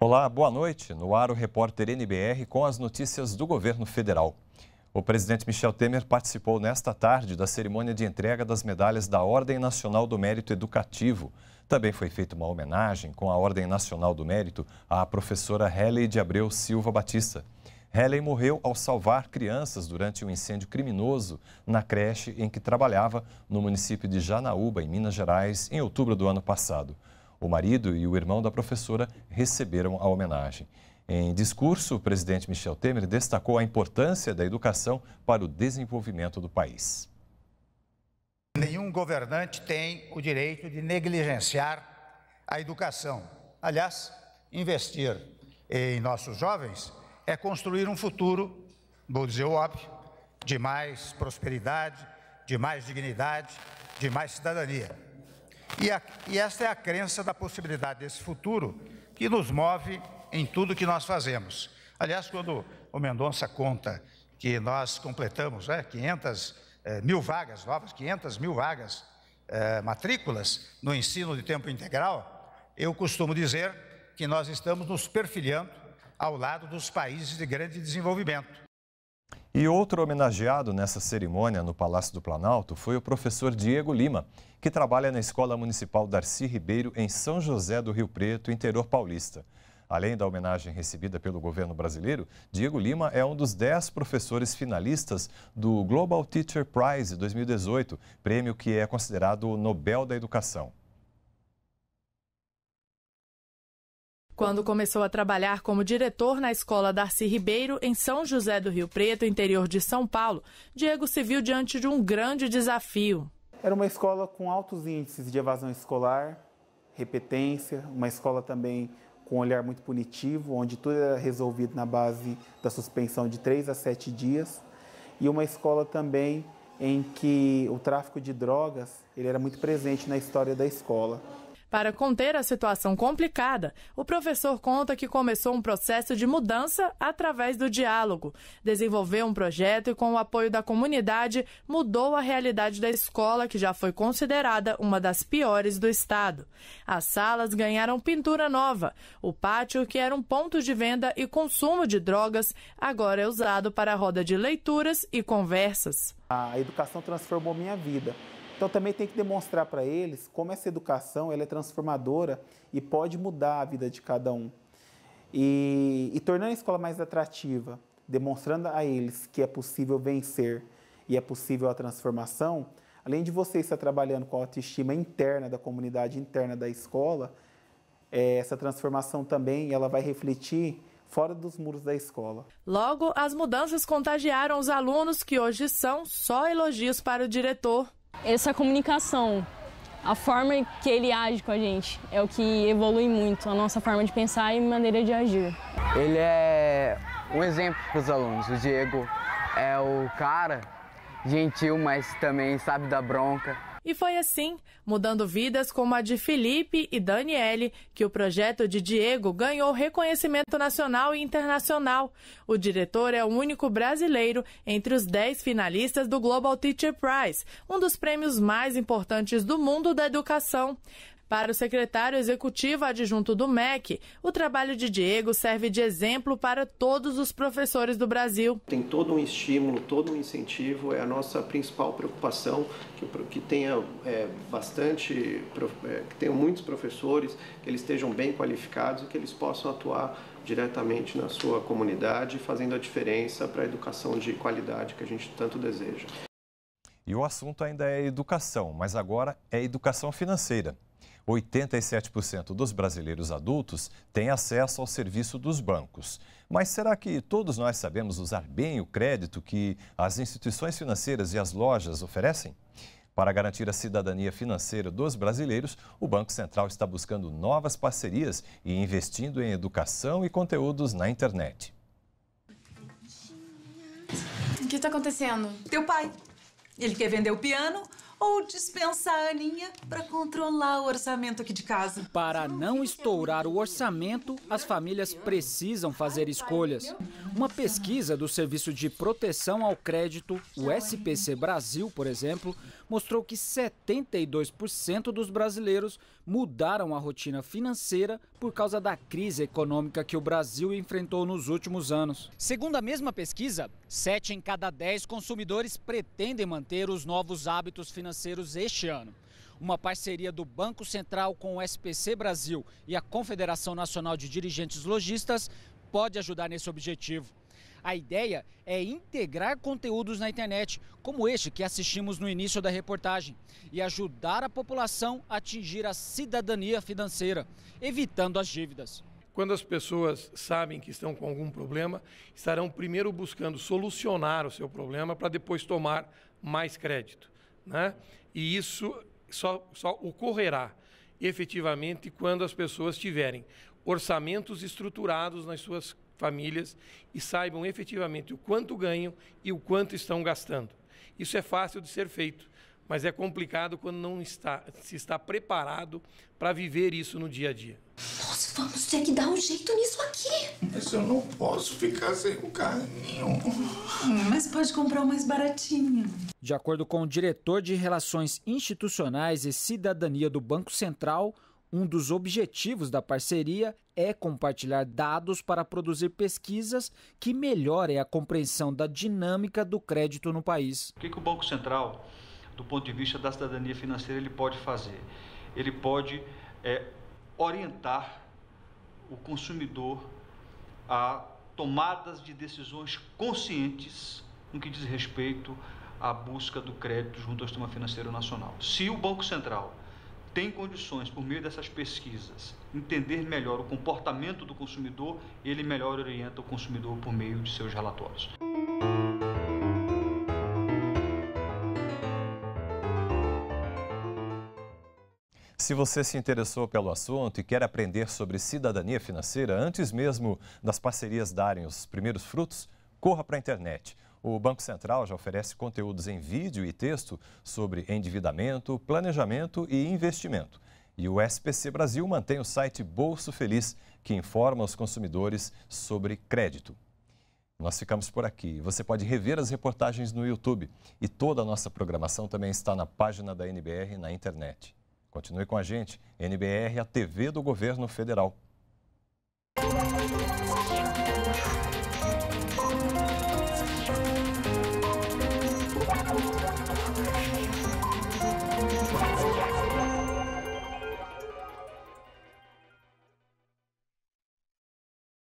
Olá, boa noite. No ar o repórter NBR com as notícias do governo federal. O presidente Michel Temer participou nesta tarde da cerimônia de entrega das medalhas da Ordem Nacional do Mérito Educativo. Também foi feita uma homenagem com a Ordem Nacional do Mérito à professora Helen de Abreu Silva Batista. Helen morreu ao salvar crianças durante um incêndio criminoso na creche em que trabalhava no município de Janaúba, em Minas Gerais, em outubro do ano passado. O marido e o irmão da professora receberam a homenagem. Em discurso, o presidente Michel Temer destacou a importância da educação para o desenvolvimento do país. Nenhum governante tem o direito de negligenciar a educação. Aliás, investir em nossos jovens é construir um futuro, vou dizer o óbvio, de mais prosperidade, de mais dignidade, de mais cidadania. E, a, e esta é a crença da possibilidade desse futuro que nos move em tudo que nós fazemos. Aliás, quando o Mendonça conta que nós completamos né, 500 eh, mil vagas novas, 500 mil vagas, eh, matrículas no ensino de tempo integral, eu costumo dizer que nós estamos nos perfilhando ao lado dos países de grande desenvolvimento. E outro homenageado nessa cerimônia no Palácio do Planalto foi o professor Diego Lima, que trabalha na Escola Municipal Darcy Ribeiro, em São José do Rio Preto, interior paulista. Além da homenagem recebida pelo governo brasileiro, Diego Lima é um dos dez professores finalistas do Global Teacher Prize 2018, prêmio que é considerado o Nobel da Educação. Quando começou a trabalhar como diretor na escola Darcy Ribeiro, em São José do Rio Preto, interior de São Paulo, Diego se viu diante de um grande desafio. Era uma escola com altos índices de evasão escolar, repetência, uma escola também com um olhar muito punitivo, onde tudo era resolvido na base da suspensão de três a sete dias, e uma escola também em que o tráfico de drogas ele era muito presente na história da escola. Para conter a situação complicada, o professor conta que começou um processo de mudança através do diálogo. Desenvolveu um projeto e, com o apoio da comunidade, mudou a realidade da escola, que já foi considerada uma das piores do estado. As salas ganharam pintura nova. O pátio, que era um ponto de venda e consumo de drogas, agora é usado para roda de leituras e conversas. A educação transformou minha vida. Então também tem que demonstrar para eles como essa educação ela é transformadora e pode mudar a vida de cada um. E, e tornando a escola mais atrativa, demonstrando a eles que é possível vencer e é possível a transformação, além de você estar trabalhando com a autoestima interna da comunidade interna da escola, é, essa transformação também ela vai refletir fora dos muros da escola. Logo, as mudanças contagiaram os alunos que hoje são só elogios para o diretor. Essa comunicação, a forma que ele age com a gente, é o que evolui muito a nossa forma de pensar e maneira de agir. Ele é um exemplo para os alunos. O Diego é o cara gentil, mas também sabe da bronca. E foi assim, mudando vidas como a de Felipe e Daniele, que o projeto de Diego ganhou reconhecimento nacional e internacional. O diretor é o único brasileiro entre os dez finalistas do Global Teacher Prize, um dos prêmios mais importantes do mundo da educação. Para o secretário executivo adjunto do MEC, o trabalho de Diego serve de exemplo para todos os professores do Brasil. Tem todo um estímulo, todo um incentivo, é a nossa principal preocupação que, que tenha é, bastante, é, que tenham muitos professores, que eles estejam bem qualificados e que eles possam atuar diretamente na sua comunidade, fazendo a diferença para a educação de qualidade que a gente tanto deseja. E o assunto ainda é educação, mas agora é educação financeira. 87% dos brasileiros adultos têm acesso ao serviço dos bancos. Mas será que todos nós sabemos usar bem o crédito que as instituições financeiras e as lojas oferecem? Para garantir a cidadania financeira dos brasileiros, o Banco Central está buscando novas parcerias e investindo em educação e conteúdos na internet. O que está acontecendo? Teu pai. Ele quer vender o piano ou dispensar a Aninha para controlar o orçamento aqui de casa. Para não estourar o orçamento, as famílias precisam fazer escolhas. Uma pesquisa do Serviço de Proteção ao Crédito, o SPC Brasil, por exemplo, mostrou que 72% dos brasileiros mudaram a rotina financeira por causa da crise econômica que o Brasil enfrentou nos últimos anos. Segundo a mesma pesquisa, 7 em cada 10 consumidores pretendem manter os novos hábitos financeiros este ano. Uma parceria do Banco Central com o SPC Brasil e a Confederação Nacional de Dirigentes Logistas pode ajudar nesse objetivo. A ideia é integrar conteúdos na internet, como este que assistimos no início da reportagem, e ajudar a população a atingir a cidadania financeira, evitando as dívidas. Quando as pessoas sabem que estão com algum problema, estarão primeiro buscando solucionar o seu problema para depois tomar mais crédito. Né? E isso só, só ocorrerá efetivamente quando as pessoas tiverem orçamentos estruturados nas suas famílias e saibam efetivamente o quanto ganham e o quanto estão gastando. Isso é fácil de ser feito, mas é complicado quando não está, se está preparado para viver isso no dia a dia. Nós vamos ter que dar um jeito nisso aqui. Mas eu não posso ficar sem o carrinho. Mas pode comprar o mais baratinho. De acordo com o diretor de Relações Institucionais e Cidadania do Banco Central, um dos objetivos da parceria é compartilhar dados para produzir pesquisas que melhorem a compreensão da dinâmica do crédito no país. O que, que o Banco Central, do ponto de vista da cidadania financeira, ele pode fazer? Ele pode é, orientar o consumidor a tomadas de decisões conscientes no que diz respeito à busca do crédito junto ao sistema financeiro nacional. Se o Banco Central tem condições, por meio dessas pesquisas, entender melhor o comportamento do consumidor, ele melhor orienta o consumidor por meio de seus relatórios. Se você se interessou pelo assunto e quer aprender sobre cidadania financeira antes mesmo das parcerias darem os primeiros frutos, corra para a internet o Banco Central já oferece conteúdos em vídeo e texto sobre endividamento, planejamento e investimento. E o SPC Brasil mantém o site Bolso Feliz, que informa os consumidores sobre crédito. Nós ficamos por aqui. Você pode rever as reportagens no YouTube e toda a nossa programação também está na página da NBR na internet. Continue com a gente, NBR, a TV do Governo Federal.